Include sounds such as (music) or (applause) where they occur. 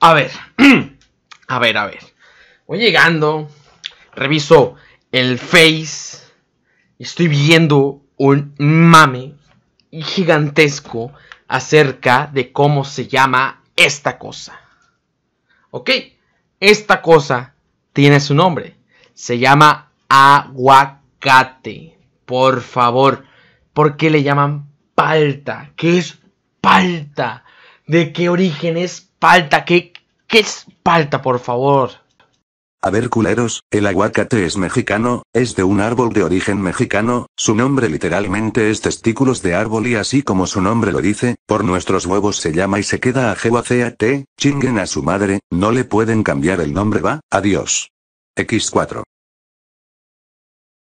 A ver, (clears throat) a ver, a ver. Voy llegando, reviso el Face, estoy viendo un mame gigantesco acerca de cómo se llama esta cosa. ¿Ok? Esta cosa tiene su nombre. Se llama aguacate. Por favor, ¿por qué le llaman palta? ¿Qué es palta? de qué origen es palta, qué, qué es palta, por favor. A ver culeros, el aguacate es mexicano, es de un árbol de origen mexicano, su nombre literalmente es testículos de árbol y así como su nombre lo dice, por nuestros huevos se llama y se queda a GUACAT, chinguen a su madre, no le pueden cambiar el nombre va, adiós. X4.